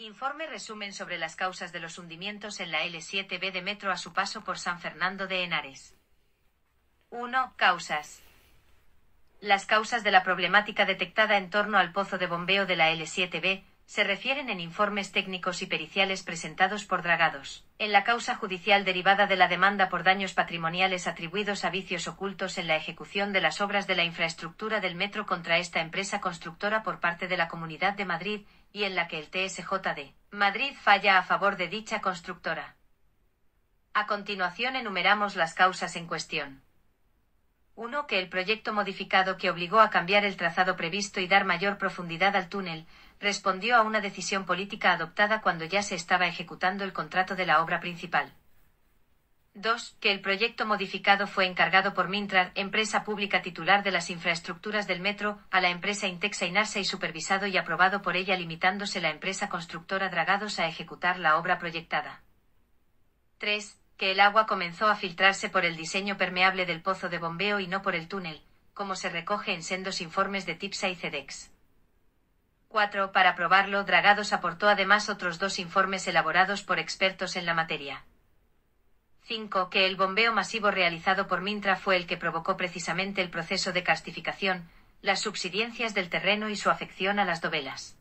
Informe resumen sobre las causas de los hundimientos en la L7B de metro a su paso por San Fernando de Henares. 1. Causas. Las causas de la problemática detectada en torno al pozo de bombeo de la L7B, se refieren en informes técnicos y periciales presentados por Dragados. En la causa judicial derivada de la demanda por daños patrimoniales atribuidos a vicios ocultos en la ejecución de las obras de la infraestructura del metro contra esta empresa constructora por parte de la Comunidad de Madrid, y en la que el TSJD Madrid falla a favor de dicha constructora. A continuación enumeramos las causas en cuestión. 1. Que el proyecto modificado que obligó a cambiar el trazado previsto y dar mayor profundidad al túnel, respondió a una decisión política adoptada cuando ya se estaba ejecutando el contrato de la obra principal. 2. Que el proyecto modificado fue encargado por Mintrar, empresa pública titular de las infraestructuras del metro, a la empresa Intexa Inarsa y supervisado y aprobado por ella limitándose la empresa constructora Dragados a ejecutar la obra proyectada. 3 que el agua comenzó a filtrarse por el diseño permeable del pozo de bombeo y no por el túnel, como se recoge en sendos informes de TIPSA y CEDEX. 4. Para probarlo, Dragados aportó además otros dos informes elaborados por expertos en la materia. 5. Que el bombeo masivo realizado por Mintra fue el que provocó precisamente el proceso de castificación, las subsidencias del terreno y su afección a las dovelas.